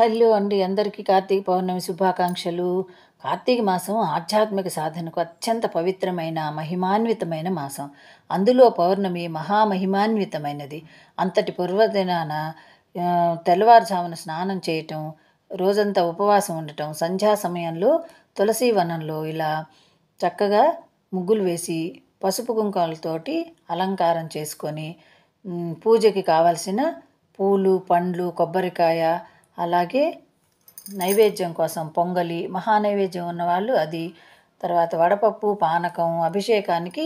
hello అండి అందరికీ కార్తీక పౌర్ణమి శుభాకాంక్షలు కార్తీక మాసం ఆధ్యాత్మిక సాధనకు అత్యంత పవిత్రమైన మహిమాన్వితమైన మాసం అందులో పౌర్ణమి మహామహిమాన్వితమైనది అంతటి పూర్వదినాన తెల్లవారుజామున స్నానం చేయటం రోజంతా ఉపవాసం ఉండటం సంధ్యా సమయంలో తులసి వనంలో ఇలా చక్కగా ముగ్గులు వేసి పసుపు కుంకాలతోటి అలంకారం చేసుకొని పూజకి కావలసిన పూలు పండ్లు కొబ్బరికాయ అలాగే నైవేద్యం కోసం పొంగలి మహానైవేద్యం ఉన్నవాళ్ళు అది తర్వాత వడపప్పు పానకం అభిషేకానికి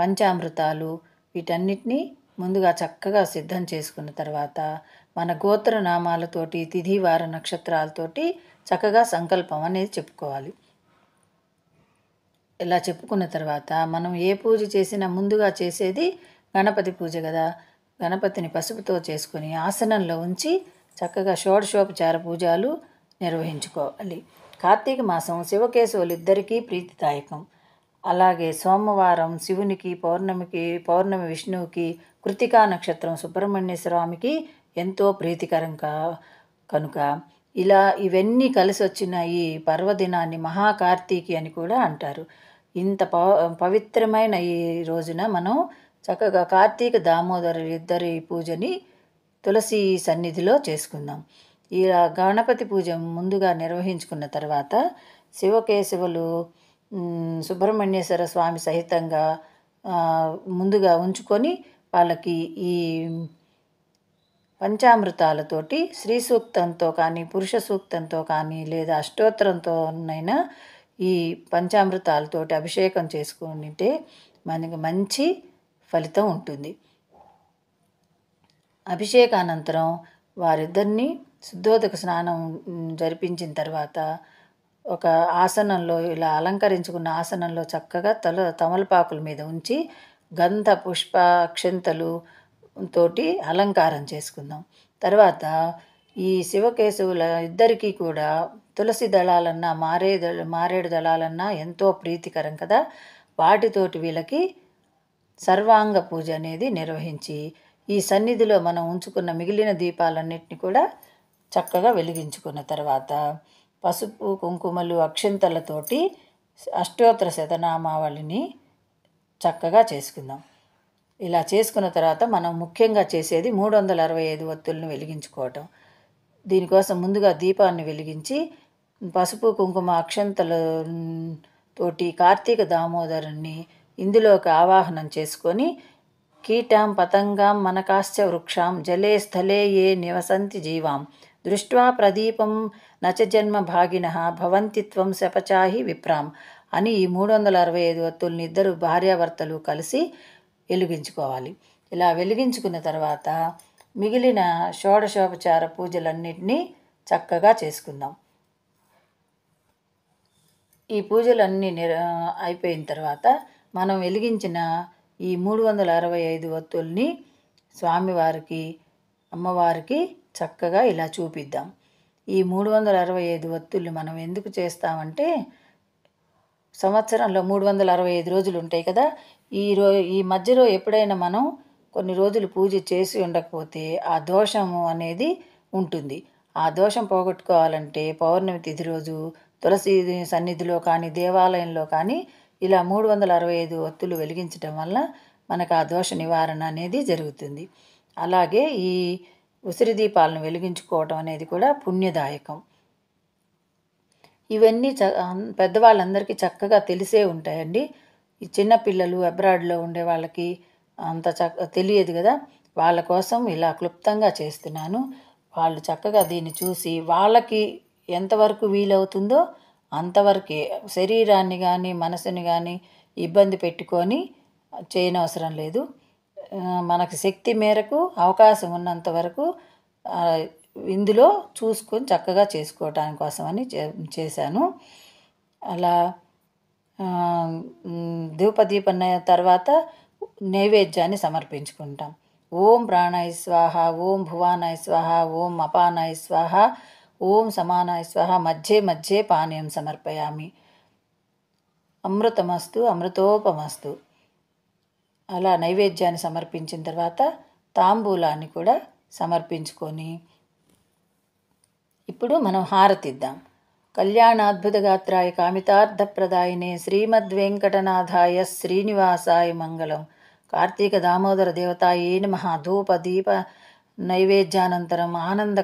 పంచామృతాలు వీటన్నిటినీ ముందుగా చక్కగా సిద్ధం చేసుకున్న తర్వాత మన నామాలతోటి తిథి వార నక్షత్రాలతోటి చక్కగా సంకల్పం అనేది చెప్పుకోవాలి ఇలా చెప్పుకున్న తర్వాత మనం ఏ పూజ చేసినా ముందుగా చేసేది గణపతి పూజ కదా గణపతిని పసుపుతో చేసుకుని ఆసనంలో ఉంచి చక్కగా షోడశోపచార పూజలు నిర్వహించుకోవాలి కార్తీక మాసం శివకేశవులిద్దరికీ ప్రీతిదాయకం అలాగే సోమవారం శివునికి పౌర్ణమికి పౌర్ణమి విష్ణువుకి కృతికా నక్షత్రం సుబ్రహ్మణ్య స్వామికి ఎంతో ప్రీతికరం కనుక ఇలా ఇవన్నీ కలిసి వచ్చిన ఈ పర్వదినాన్ని మహాకార్తీకి అని కూడా అంటారు ఇంత పవ పవిత్రమైన ఈ రోజున మనం చక్కగా కార్తీక దామోదరు ఇద్దరి పూజని తులసి సన్నిధిలో చేసుకుందాం ఈ గణపతి పూజ ముందుగా నిర్వహించుకున్న తర్వాత శివకేశవులు సుబ్రహ్మణ్యేశ్వర స్వామి సహితంగా ముందుగా ఉంచుకొని వాళ్ళకి ఈ పంచామృతాలతోటి శ్రీ సూక్తంతో కానీ పురుష సూక్తంతో కానీ లేదా అష్టోత్తరంతోనైనా ఈ పంచామృతాలతోటి అభిషేకం చేసుకుంటే మనకి మంచి ఫలితం ఉంటుంది అభిషేకానంతరం వారిద్దరినీ శుద్ధోదక స్నానం జరిపించిన తర్వాత ఒక ఆసనంలో ఇలా అలంకరించుకున్న ఆసనంలో చక్కగా తల తమలపాకుల మీద ఉంచి గంధ పుష్ప అక్షంతలు తోటి అలంకారం చేసుకుందాం తర్వాత ఈ శివకేశవుల ఇద్దరికీ కూడా తులసి దళాలన్నా మారే మారేడు దళాలన్నా ఎంతో ప్రీతికరం కదా వాటితోటి వీళ్ళకి సర్వాంగ పూజ అనేది నిర్వహించి ఈ సన్నిధిలో మనం ఉంచుకున్న మిగిలిన దీపాలన్నిటిని కూడా చక్కగా వెలిగించుకున్న తర్వాత పసుపు కుంకుమలు అక్షింతలతోటి అష్టోత్తర శతనామావళిని చక్కగా చేసుకుందాం ఇలా చేసుకున్న తర్వాత మనం ముఖ్యంగా చేసేది మూడు వందల అరవై ఐదు ఒత్తులను వెలిగించుకోవటం దీనికోసం ముందుగా దీపాన్ని వెలిగించి పసుపు కుంకుమ అక్షంతల తోటి కార్తీక దామోదరుణ్ణి ఇందులోకి ఆవాహనం చేసుకొని కీటాం పతంగాం మనకాశ్చ వృక్షాం జలే స్థలే ఏ నివసంతి జీవాం దృష్ట్వా ప్రదీపం నచ జన్మ భాగిన భవంతిత్వం శపచాహి విప్రాం అని ఈ మూడు వందల అరవై ఐదు వత్తుల్ని ఇద్దరు భార్యాభర్తలు కలిసి వెలిగించుకోవాలి ఇలా వెలిగించుకున్న తర్వాత మిగిలిన షోడశోపచార పూజలన్నింటినీ చక్కగా చేసుకుందాం ఈ పూజలన్నీ అయిపోయిన తర్వాత మనం వెలిగించిన ఈ మూడు వందల అరవై ఐదు ఒత్తుల్ని స్వామివారికి అమ్మవారికి చక్కగా ఇలా చూపిద్దాం ఈ మూడు వందల అరవై ఐదు ఒత్తుల్ని మనం ఎందుకు చేస్తామంటే సంవత్సరంలో మూడు వందల అరవై ఐదు రోజులు ఉంటాయి కదా ఈ రో ఈ మధ్యలో ఎప్పుడైనా మనం కొన్ని రోజులు పూజ చేసి ఉండకపోతే ఆ దోషము అనేది ఉంటుంది ఆ దోషం పోగొట్టుకోవాలంటే పౌర్ణమి తిథి రోజు తులసి సన్నిధిలో కానీ దేవాలయంలో కానీ ఇలా మూడు వందల అరవై ఐదు ఒత్తులు వెలిగించడం వల్ల మనకు ఆ దోష నివారణ అనేది జరుగుతుంది అలాగే ఈ ఉసిరి దీపాలను వెలిగించుకోవటం అనేది కూడా పుణ్యదాయకం ఇవన్నీ చ పెద్దవాళ్ళందరికీ చక్కగా తెలిసే ఉంటాయండి ఈ చిన్నపిల్లలు అబ్రాడ్లో ఉండే వాళ్ళకి అంత చక్క తెలియదు కదా వాళ్ళ కోసం ఇలా క్లుప్తంగా చేస్తున్నాను వాళ్ళు చక్కగా దీన్ని చూసి వాళ్ళకి ఎంతవరకు వీలవుతుందో అంతవరకే శరీరాన్ని కానీ మనసుని కానీ ఇబ్బంది పెట్టుకొని చేయనవసరం లేదు మనకు శక్తి మేరకు అవకాశం ఉన్నంత వరకు ఇందులో చూసుకొని చక్కగా చేసుకోవటాని కోసమని చేశాను అలా ధూపదీపన తర్వాత నైవేద్యాన్ని సమర్పించుకుంటాం ఓం ప్రాణాయ స్వాహ ఓం భువానాయ స్వాహ ఓం అపానాయ స్వాహ ఓం సమానాయ స్వహ మధ్యే మధ్యే పానీయం సమర్పయామి అమృతమస్తు అమృతోపమస్తు అలా నైవేద్యాన్ని సమర్పించిన తర్వాత తాంబూలాన్ని కూడా సమర్పించుకొని ఇప్పుడు మనం హారతిద్దాం కళ్యాణాద్భుతగాత్రాయ కామితార్థప్రదాయనే శ్రీమద్వెంకటనాథాయ శ్రీనివాసాయ మంగళం కార్తీక దామోదర దేవతాయే నమ ధూప దీప నైవేద్యానంతరం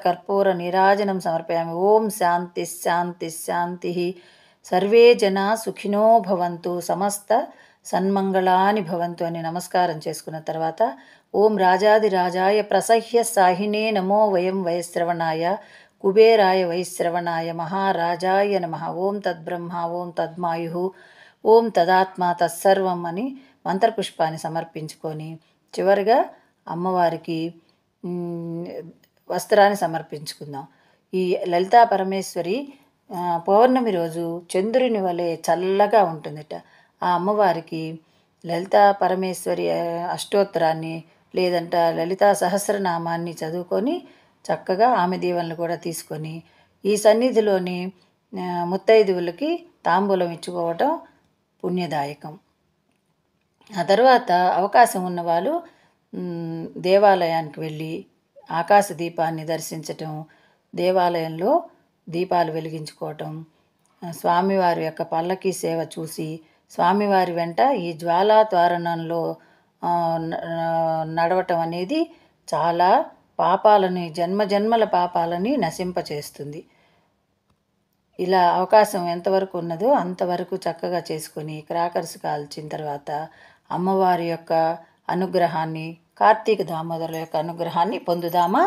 కర్పూర నిరాజనం సమర్పయామి ఓం శాంతి శాంతి శాంతి సర్వే జనా సుఖినో భవంతు సమస్త సన్మంగళాని భవంతు అని నమస్కారం చేసుకున్న తర్వాత ఓం రాజాదిరాజాయ ప్రసహ్య సాహినే నమో వయం వయశ్రవణాయ కుబేరాయ వైశ్రవణాయ మహారాజాయ నమ ఓం తద్బ్రహ్మ ఓం తద్మాయు ఓం తదాత్మ తత్సర్వం అని మంత్రపుష్పాన్ని సమర్పించుకొని చివరిగా అమ్మవారికి వస్త్రాన్ని సమర్పించుకుందాం ఈ లలితా పరమేశ్వరి పౌర్ణమి రోజు చంద్రుని వలె చల్లగా ఉంటుందట ఆ అమ్మవారికి లలితా పరమేశ్వరి అష్టోత్తరాన్ని లేదంట లలితా సహస్రనామాన్ని చదువుకొని చక్కగా ఆమె దీవెనలు కూడా తీసుకొని ఈ సన్నిధిలోని ముత్తైదువులకి తాంబూలం ఇచ్చుకోవటం పుణ్యదాయకం ఆ తర్వాత అవకాశం ఉన్నవాళ్ళు దేవాలయానికి వెళ్ళి ఆకాశ దీపాన్ని దర్శించటం దేవాలయంలో దీపాలు వెలిగించుకోవటం స్వామివారి యొక్క పల్లకీ సేవ చూసి స్వామివారి వెంట ఈ జ్వాలా త్వరణంలో నడవటం అనేది చాలా పాపాలని జన్మ జన్మల పాపాలని నశింపచేస్తుంది ఇలా అవకాశం ఎంతవరకు ఉన్నదో అంతవరకు చక్కగా చేసుకొని క్రాకర్స్ కాల్చిన తర్వాత అమ్మవారి యొక్క అనుగ్రహాన్ని కార్తీక దామోదరుల యొక్క అనుగ్రహాన్ని పొందుదామా